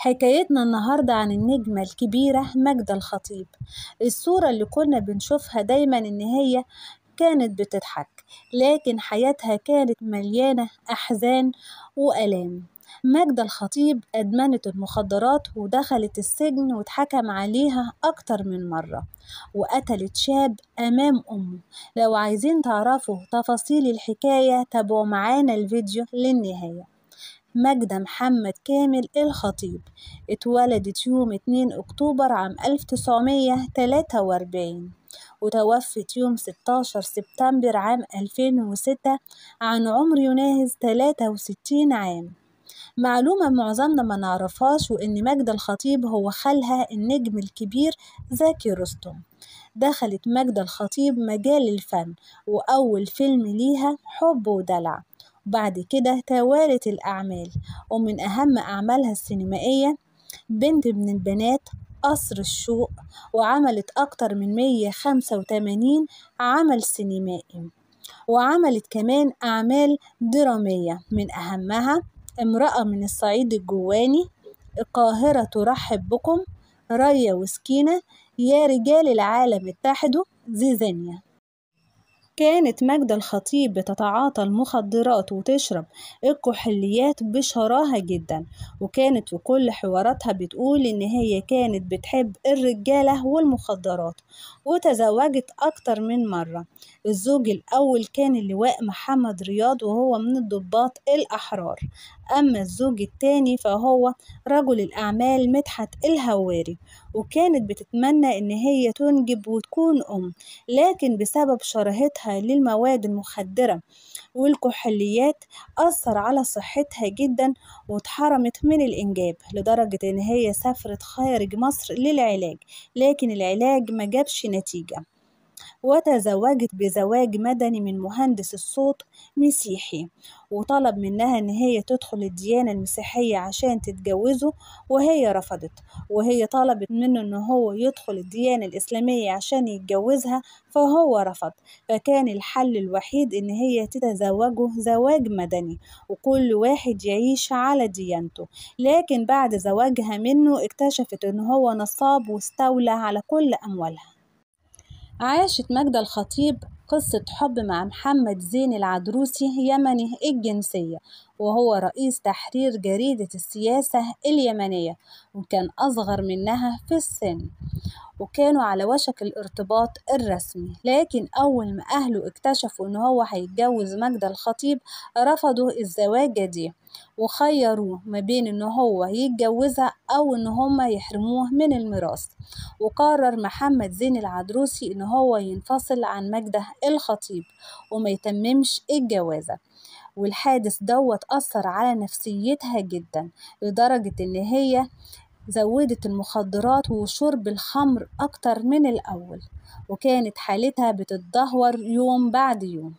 حكايتنا النهاردة عن النجمة الكبيرة ماجدة الخطيب الصورة اللي كنا بنشوفها دايما إن هي كانت بتضحك لكن حياتها كانت مليانة أحزان وألام ماجدة الخطيب أدمنت المخدرات ودخلت السجن واتحكم عليها أكتر من مرة وقتلت شاب أمام أمه لو عايزين تعرفوا تفاصيل الحكاية تابعوا معانا الفيديو للنهاية ماجدة محمد كامل الخطيب اتولدت يوم 2 أكتوبر عام 1943 وتوفت يوم 16 سبتمبر عام 2006 عن عمر يناهز 63 عام معلومة معظمنا ما نعرفهاش وإن ماجدة الخطيب هو خالها النجم الكبير زكي رستم دخلت ماجدة الخطيب مجال الفن وأول فيلم ليها حب ودلع بعد كده توالت الأعمال ومن أهم أعمالها السينمائية بنت ابن البنات قصر الشوق وعملت أكتر من 185 عمل سينمائي وعملت كمان أعمال درامية من أهمها امرأة من الصعيد الجواني القاهرة ترحب بكم ريا وسكينة يا رجال العالم اتحدوا زيزانيا كانت ماجدة الخطيب بتتعاطى المخدرات وتشرب الكحوليات بشراهة جدا وكانت في كل حواراتها بتقول إن هي كانت بتحب الرجالة والمخدرات وتزوجت أكتر من مرة الزوج الأول كان اللواء محمد رياض وهو من الضباط الأحرار أما الزوج التاني فهو رجل الأعمال مدحت الهواري وكانت بتتمنى إن هي تنجب وتكون أم لكن بسبب شرهتها للمواد المخدرة والكحوليات أثر على صحتها جدا واتحرمت من الإنجاب لدرجة إن هي سافرت خارج مصر للعلاج لكن العلاج ما جابش نتيجة النتيجة وتزوجت بزواج مدني من مهندس الصوت مسيحي وطلب منها ان هي تدخل الديانة المسيحية عشان تتجوزه وهي رفضت وهي طلبت منه ان هو يدخل الديانة الاسلامية عشان يتجوزها فهو رفض فكان الحل الوحيد ان هي تتزوجه زواج مدني وكل واحد يعيش على ديانته لكن بعد زواجها منه اكتشفت ان هو نصاب واستولى على كل اموالها عاشت ماجدة الخطيب قصة حب مع محمد زين العدروسي يمني الجنسية وهو رئيس تحرير جريدة السياسة اليمنية وكان أصغر منها في السن وكانوا على وشك الارتباط الرسمي لكن أول ما أهله اكتشفوا إن هو هيتجوز مجد الخطيب رفضوا الزواج دي وخيروه ما بين إن هو يتجوزها أو إن هما يحرموه من الميراث وقرر محمد زين العدروسي إن هو ينفصل عن مجد الخطيب وما يتممش الجوازة والحادث دوت أثر على نفسيتها جدا لدرجة إن هي زودت المخدرات وشرب الخمر أكتر من الأول وكانت حالتها بتتدهور يوم بعد يوم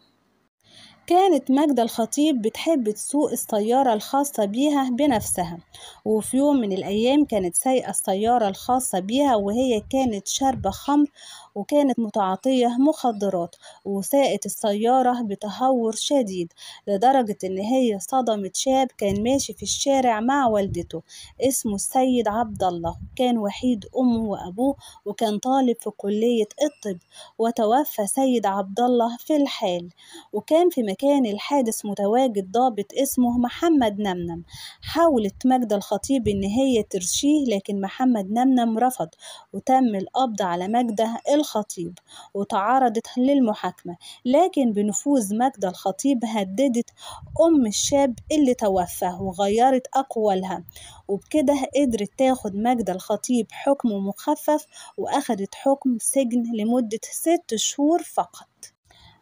كانت ماجدة الخطيب بتحب تسوق السيارة الخاصة بيها بنفسها وفي يوم من الأيام كانت سايقة السيارة الخاصة بيها وهي كانت شاربة خمر وكانت متعاطية مخدرات وساءت السيارة بتهور شديد لدرجة إن هي صدمت شاب كان ماشي في الشارع مع والدته اسمه السيد عبد الله كان وحيد أمه وأبوه وكان طالب في كلية الطب وتوفى سيد عبد الله في الحال وكان في مكان الحادث متواجد ضابط اسمه محمد نمنم حاولت ماجدة الخطيب إن هي ترشيه لكن محمد نمنم رفض وتم القبض على ماجدة للخطيب وتعرضت للمحاكمة لكن بنفوذ مجد الخطيب هددت أم الشاب اللي توفى وغيرت أقوالها وبكده قدرت تاخد مجد الخطيب حكم مخفف وأخدت حكم سجن لمدة ست شهور فقط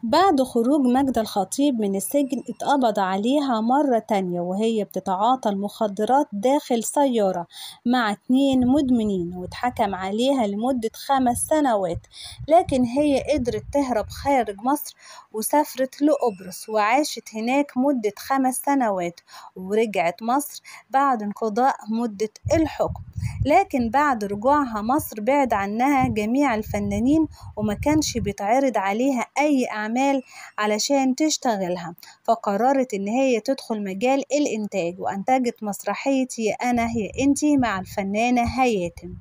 بعد خروج مجد الخطيب من السجن اتقبض عليها مرة تانية وهي بتتعاطى المخدرات داخل سيارة مع اتنين مدمنين واتحكم عليها لمدة خمس سنوات لكن هي قدرت تهرب خارج مصر وسافرت لقبرص وعاشت هناك مدة خمس سنوات ورجعت مصر بعد انقضاء مدة الحكم لكن بعد رجوعها مصر بعد عنها جميع الفنانين وما كانش بيتعرض عليها أي أعمال الأعمال علشان تشتغلها فقررت إن هي تدخل مجال الإنتاج وأنتجت مسرحية يا أنا يا أنتي مع الفنانة هياتم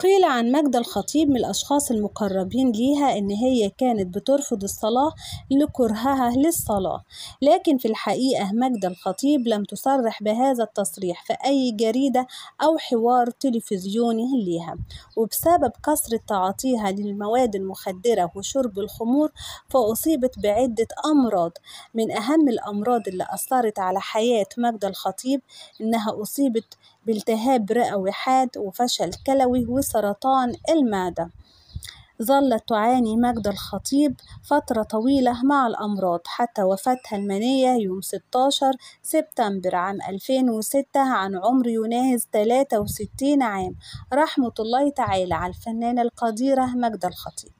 قيل عن مجد الخطيب من الأشخاص المقربين ليها إن هي كانت بترفض الصلاة لكرهها للصلاة لكن في الحقيقة مجد الخطيب لم تصرح بهذا التصريح في أي جريدة أو حوار تلفزيوني ليها وبسبب كثرة تعاطيها للمواد المخدرة وشرب الخمور فأصيبت بعدة أمراض من أهم الأمراض اللي أثرت على حياة مجد الخطيب إنها أصيبت بالتهاب رئوي حاد وفشل كلوي وس سرطان المعدة ظلت تعاني مجد الخطيب فترة طويلة مع الأمراض حتى وفاتها المنية يوم 16 سبتمبر عام 2006 عن عمر يناهز 63 عام رحمة الله تعالى على الفنانة القديرة مجد الخطيب